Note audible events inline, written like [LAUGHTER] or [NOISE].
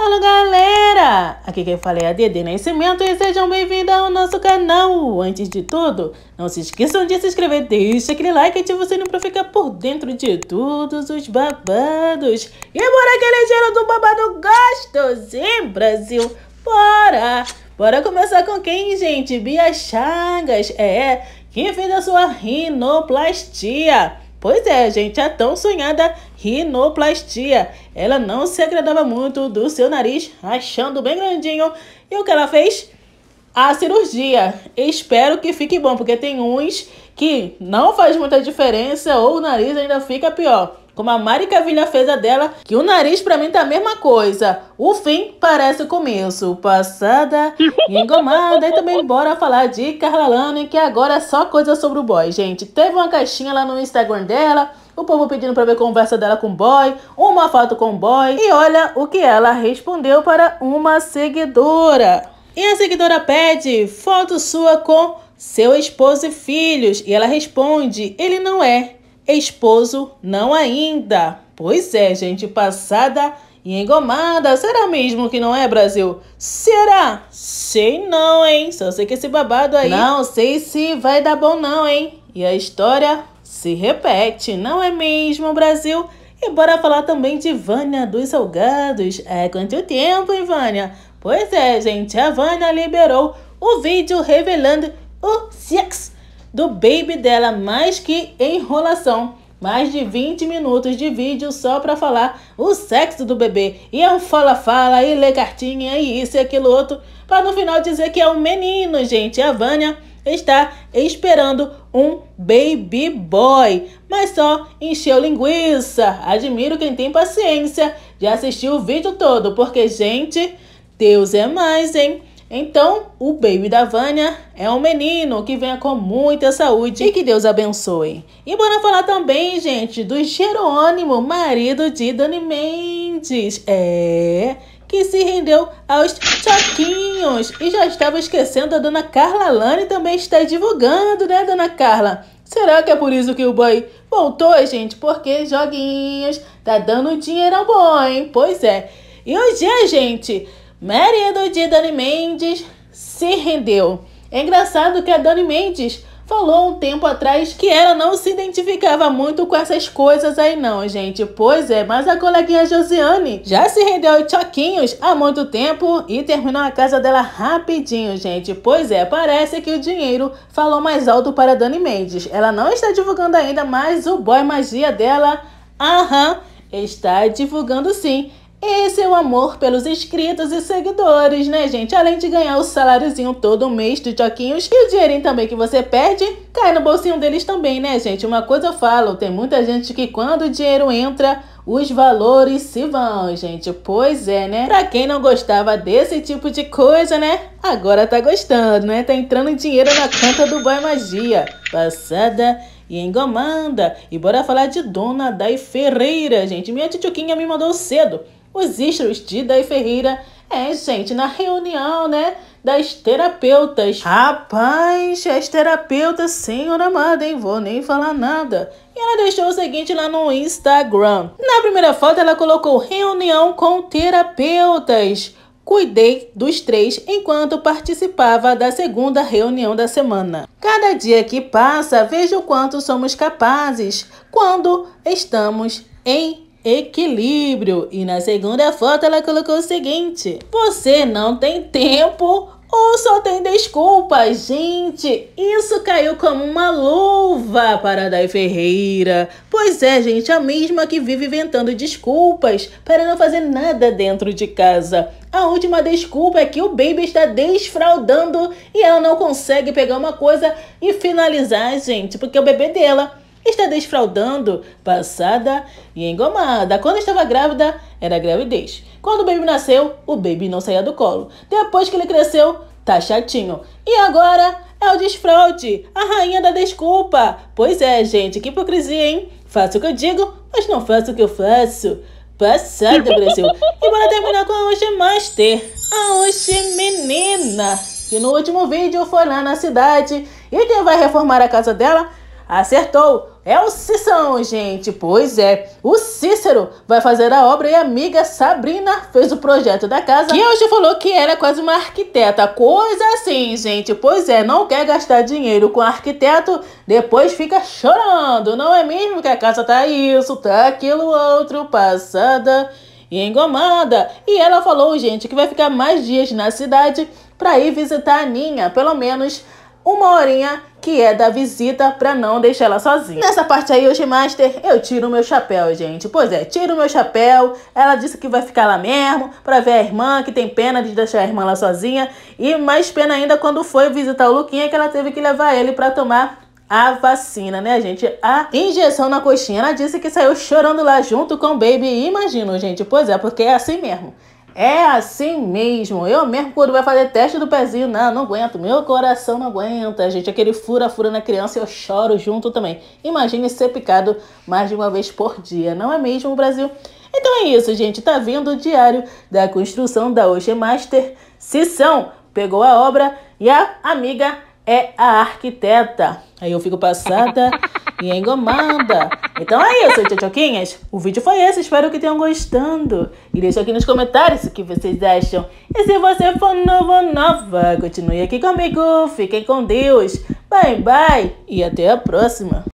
Fala galera, aqui quem fala é a Dede Nascimento e sejam bem-vindos ao nosso canal. Antes de tudo, não se esqueçam de se inscrever, deixa aquele like e ativa o sininho pra ficar por dentro de todos os babados. E bora aquele é giro do babado gostosinho, Brasil, bora! Bora começar com quem, gente? Bia Chagas, é, que fez a sua rinoplastia. Pois é, gente, a tão sonhada rinoplastia. Ela não se agradava muito do seu nariz, achando bem grandinho. E o que ela fez? A cirurgia. Espero que fique bom, porque tem uns que não faz muita diferença ou o nariz ainda fica pior como a Mari Cavilha fez a dela, que o nariz para mim tá a mesma coisa. O fim parece o começo, passada engomada. E também bora falar de Carla Lane, que agora é só coisa sobre o boy, gente. Teve uma caixinha lá no Instagram dela, o povo pedindo para ver conversa dela com o boy, uma foto com o boy. E olha o que ela respondeu para uma seguidora. E a seguidora pede foto sua com seu esposo e filhos. E ela responde: ele não é, Esposo, não ainda. Pois é, gente, passada e engomada. Será mesmo que não é, Brasil? Será? Sei não, hein? Só sei que esse babado aí. Não sei se vai dar bom, não, hein? E a história se repete, não é mesmo, Brasil? E bora falar também de Vânia dos Salgados. É quanto tempo, hein, Vânia? Pois é, gente, a Vânia liberou o vídeo revelando o do baby dela, mais que enrolação. Mais de 20 minutos de vídeo só para falar o sexo do bebê. E é um fala-fala, e lê cartinha, e isso e aquilo outro. Para no final dizer que é um menino, gente. A Vânia está esperando um baby boy, mas só encheu linguiça. Admiro quem tem paciência de assistir o vídeo todo, porque, gente, Deus é mais, hein? Então, o baby da Vânia é um menino que venha com muita saúde e que Deus abençoe. E bora falar também, gente, do Jerônimo, marido de Dani Mendes. É, que se rendeu aos choquinhos. E já estava esquecendo, a dona Carla Lani também está divulgando, né, dona Carla? Será que é por isso que o boy voltou, gente? Porque joguinhos tá dando dinheiro bom, hein? Pois é. E hoje é, gente, marido é de Dani Mendes, se rendeu. É engraçado que a Dani Mendes falou um tempo atrás que ela não se identificava muito com essas coisas aí não, gente. Pois é, mas a coleguinha Josiane já se rendeu aos choquinhos há muito tempo e terminou a casa dela rapidinho, gente. Pois é, parece que o dinheiro falou mais alto para Dani Mendes. Ela não está divulgando ainda, mas o boy magia dela, aham, está divulgando sim. Esse é o amor pelos inscritos e seguidores, né, gente? Além de ganhar o saláriozinho todo mês dos Joquinhos e o dinheirinho também que você perde, cai no bolsinho deles também, né, gente? Uma coisa eu falo, tem muita gente que quando o dinheiro entra, os valores se vão, gente. Pois é, né? Pra quem não gostava desse tipo de coisa, né? Agora tá gostando, né? Tá entrando dinheiro na conta do Boy Magia. Passada e engomanda. E bora falar de Dona Dai Ferreira, gente. Minha tioquinha me mandou cedo os Istros Dida e Ferreira. É, gente, na reunião, né, das terapeutas. Rapaz, as terapeutas, senhor amada, hein? Vou nem falar nada. E ela deixou o seguinte lá no Instagram. Na primeira foto, ela colocou reunião com terapeutas cuidei dos três enquanto participava da segunda reunião da semana. Cada dia que passa, vejo o quanto somos capazes quando estamos em equilíbrio. E na segunda foto ela colocou o seguinte: Você não tem tempo ou só tem desculpa? Gente, isso caiu como uma luva para Dai Ferreira. Pois é, gente, a mesma que vive inventando desculpas para não fazer nada dentro de casa. A última desculpa é que o baby está desfraudando e ela não consegue pegar uma coisa e finalizar, gente, porque o bebê dela está desfraudando, passada e engomada. Quando estava grávida, era gravidez. Quando o baby nasceu, o baby não saía do colo. Depois que ele cresceu, tá chatinho. E agora é o desfraude, a rainha da desculpa. Pois é, gente, que hipocrisia, hein? Faço o que eu digo, mas não faço o que eu faço. Passada, Brasil. E bora terminar com a Oxi Master. A Oxi Menina. Que no último vídeo foi lá na cidade. E quem vai reformar a casa dela Acertou! É o Cícero, gente! Pois é, o Cícero vai fazer a obra e a amiga Sabrina fez o projeto da casa e hoje falou que era quase uma arquiteta. Coisa assim, gente. Pois é, não quer gastar dinheiro com arquiteto, depois fica chorando. Não é mesmo que a casa tá isso, tá aquilo outro, passada e engomada. E ela falou, gente, que vai ficar mais dias na cidade para ir visitar a Ninha, pelo menos uma horinha que é da visita pra não deixar ela sozinha. Nessa parte aí, hoje Master, eu tiro o meu chapéu, gente. Pois é, tiro o meu chapéu. Ela disse que vai ficar lá mesmo pra ver a irmã, que tem pena de deixar a irmã lá sozinha. E mais pena ainda quando foi visitar o Luquinha, que ela teve que levar ele pra tomar a vacina, né, gente? A injeção na coxinha. Ela disse que saiu chorando lá junto com o Baby. Imagino, gente. Pois é, porque é assim mesmo. É assim mesmo. Eu mesmo, quando vai fazer teste do pezinho, não, não aguento. Meu coração não aguenta, gente. Aquele fura-fura na criança, eu choro junto também. Imagine ser picado mais de uma vez por dia, não é mesmo, Brasil? Então é isso, gente. Tá vindo o diário da construção da Oxe Master. Sissão pegou a obra e a amiga é a arquiteta. Aí eu fico passada. [LAUGHS] e engomada. Então é isso, tchotchoquinhas. O vídeo foi esse, espero que tenham gostando. E deixa aqui nos comentários o que vocês acham. E se você for novo ou nova, continue aqui comigo. Fiquem com Deus. Bye, bye e até a próxima.